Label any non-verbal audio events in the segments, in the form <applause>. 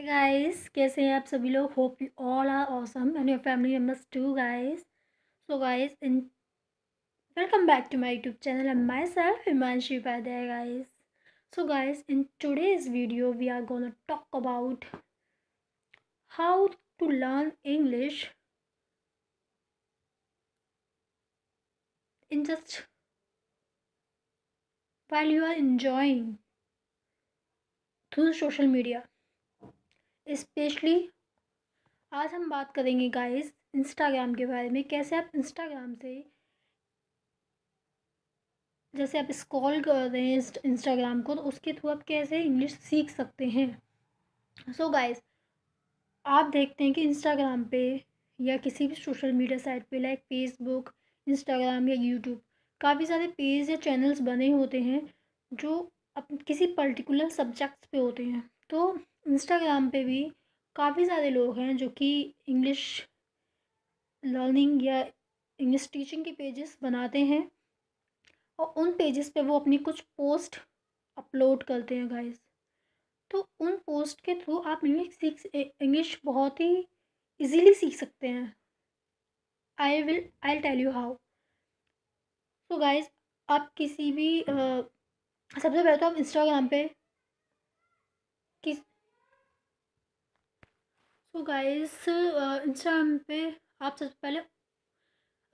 hey guys कैसे हैं आप सभी लोग hope you all are awesome and your family members too guys so guys in welcome back to my YouTube channel and myself Himanshi Upadhyay guys so guys in today's video we are gonna talk about how to learn English in just while you are enjoying through social media especially आज हम बात करेंगे guys Instagram के बारे में कैसे आप Instagram से जैसे आप स्कॉल कर रहे हैं इंस्टाग्राम को तो उसके थ्रू आप कैसे इंग्लिश सीख सकते हैं सो so गाइस आप देखते हैं कि इंस्टाग्राम पे या किसी भी सोशल मीडिया साइट पे लाइक फेसबुक इंस्टाग्राम या यूट्यूब काफ़ी सारे पेज या चैनल्स बने होते हैं जो किसी पर्टिकुलर सब्जेक्ट्स पे होते हैं तो इंस्टाग्राम पे भी काफ़ी सारे लोग हैं जो कि इंग्लिश लर्निंग या इंग्लिश टीचिंग के पेजेस बनाते हैं और उन पेजेस पे वो अपनी कुछ पोस्ट अपलोड करते हैं गाइस तो उन पोस्ट के थ्रू आप इंग्लिश सीख इंग्लिश बहुत ही इजीली सीख सकते हैं I will I tell you how so guys आप किसी भी आ, सबसे पहले तो आप इंस्टाग्राम पे सो गाइस इंस्टाग्राम पे आप सबसे पहले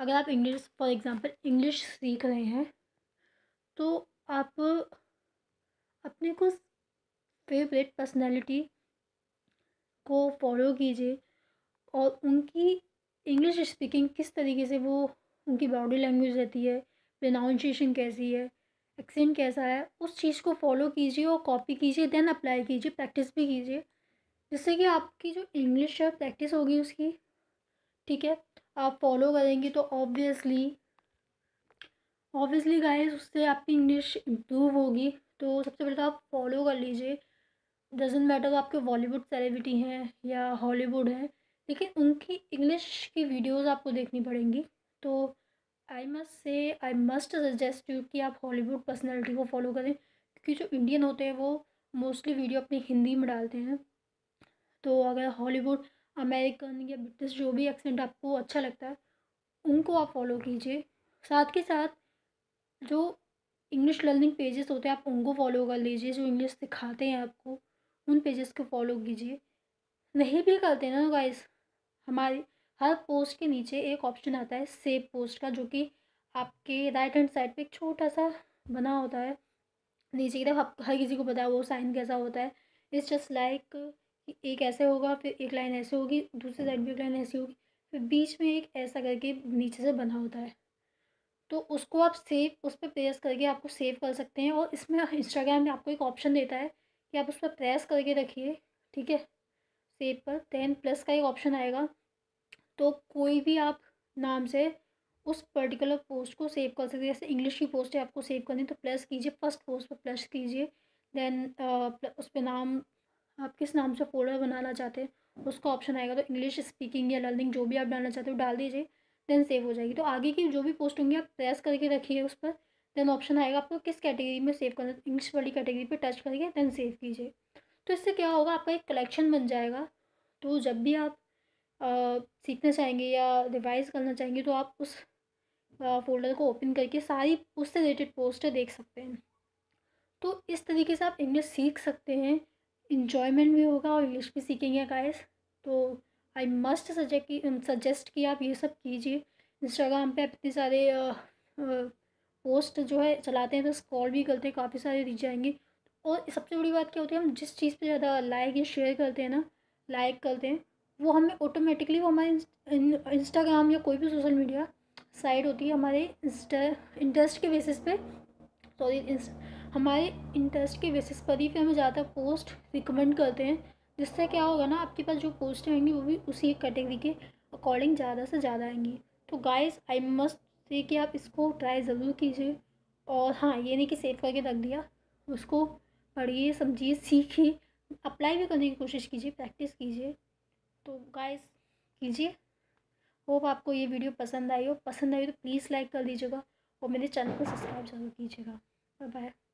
अगर आप इंग्लिश फॉर एग्ज़ाम्पल इंग्लिश सीख रहे हैं तो आप अपने को फेवरेट पर्सनालिटी को फॉलो कीजिए और उनकी इंग्लिश स्पीकिंग किस तरीके से वो उनकी बॉडी लैंग्वेज रहती है प्रनाउंसिएशन कैसी है एक्सेंट कैसा है उस चीज़ को फॉलो कीजिए और कॉपी कीजिए देन अप्लाई कीजिए प्रैक्टिस भी कीजिए जिससे कि आपकी जो इंग्लिश है प्रैक्टिस होगी उसकी ठीक है आप फॉलो करेंगे तो ऑब्वियसली ऑब्वियसली गाइस उससे आपकी इंग्लिश इम्प्रूव होगी तो सबसे पहले तो आप फॉलो कर लीजिए डजेंट मैटर आपके बॉलीवुड सेलिब्रिटी हैं या हॉलीवुड हैं लेकिन उनकी इंग्लिश की वीडियोस आपको देखनी पड़ेंगी तो I must say I must suggest you कि आप हॉलीवुड पर्सनैलिटी को फॉलो करें क्योंकि जो इंडियन होते हैं वो मोस्टली वीडियो अपनी हिंदी में डालते हैं तो अगर हॉलीवुड अमेरिकन या ब्रिटिश जो भी एक्सेंट आपको अच्छा लगता है उनको आप फॉलो कीजिए साथ के साथ जो इंग्लिश लर्निंग पेजेस होते हैं आप उनको फॉलो कर लीजिए जो इंग्लिश सिखाते हैं आपको उन पेजेस को फॉलो कीजिए नहीं भी करते ना गाइस हमारी हर पोस्ट के नीचे एक ऑप्शन आता है सेव पोस्ट का जो कि आपके राइट हैंड साइड पे एक छोटा सा बना होता है नीचे की तरफ हर किसी को पता है वो साइन कैसा होता है इट्स जस्ट लाइक एक ऐसे होगा फिर एक लाइन ऐसे होगी दूसरी साइड भी एक लाइन ऐसी होगी फिर बीच में एक ऐसा करके नीचे से बना होता है तो उसको आप सेव उस पर प्रेस करके आपको सेव कर सकते हैं और इसमें इंस्टाग्राम <laughs> में आपको एक ऑप्शन देता है कि आप उस पर प्रेस करके रखिए ठीक है सेव पर टेन प्लस का एक ऑप्शन आएगा तो कोई भी आप नाम से उस पर्टिकुलर पोस्ट को सेव कर सकते हैं जैसे इंग्लिश की पोस्ट है आपको सेव करनी तो प्लस कीजिए फर्स्ट पोस्ट पर प्लस कीजिए देन उस पर नाम आप किस नाम से फोल्डर बनाना चाहते हैं उसका ऑप्शन आएगा तो इंग्लिश स्पीकिंग या लर्निंग जो भी आप डालना चाहते हो डाल दीजिए देन सेव हो जाएगी तो आगे की जो भी पोस्ट होंगी आप प्रेस करके रखिए उस पर देन ऑप्शन आएगा आपको किस कैटेगरी में सेव करना इंग्लिश वाली कैटेगरी पे टच करके देन सेव कीजिए तो इससे क्या होगा आपका एक कलेक्शन बन जाएगा तो जब भी आप आ, सीखना चाहेंगे या रिवाइज करना चाहेंगे तो आप उस आ, फोल्डर को ओपन करके सारी उससे रिलेटेड पोस्टें देख सकते हैं तो इस तरीके से आप इंग्लिश सीख सकते हैं इन्जॉयमेंट भी होगा और इंग्लिश भी सीखेंगे गाइस तो आई मस्ट सजेस्ट कि सजेस्ट कि आप ये सब कीजिए इंस्टाग्राम पे आप इतने सारे आ, आ, पोस्ट जो है चलाते हैं तो स्क्रॉल भी करते हैं काफ़ी सारे दिख जाएंगे और सबसे बड़ी बात क्या होती है हम जिस चीज़ पे ज़्यादा लाइक या शेयर करते हैं ना लाइक करते हैं वो हमें ऑटोमेटिकली वो हमारे इंस्टाग्राम या कोई भी सोशल मीडिया साइट होती है हमारे इंस्टा इंटरेस्ट के बेसिस पे सॉरी हमारे इंटरेस्ट के बेसिस पर ही फिर हमें ज़्यादा पोस्ट रिकमेंड करते हैं जिससे क्या होगा ना आपके पास जो पोस्ट आएंगी वो भी उसी कैटेगरी के अकॉर्डिंग ज़्यादा से ज़्यादा आएंगी तो गाइस आई मस्ट से कि आप इसको ट्राई ज़रूर कीजिए और हाँ ये नहीं कि सेव करके रख दिया उसको पढ़िए समझिए सीखिए अप्लाई भी करने की कोशिश कीजिए प्रैक्टिस कीजिए तो गाइस कीजिए होप आपको ये वीडियो पसंद आई हो पसंद आई तो प्लीज़ लाइक कर दीजिएगा और मेरे चैनल को सब्सक्राइब जरूर कीजिएगा बाय बाय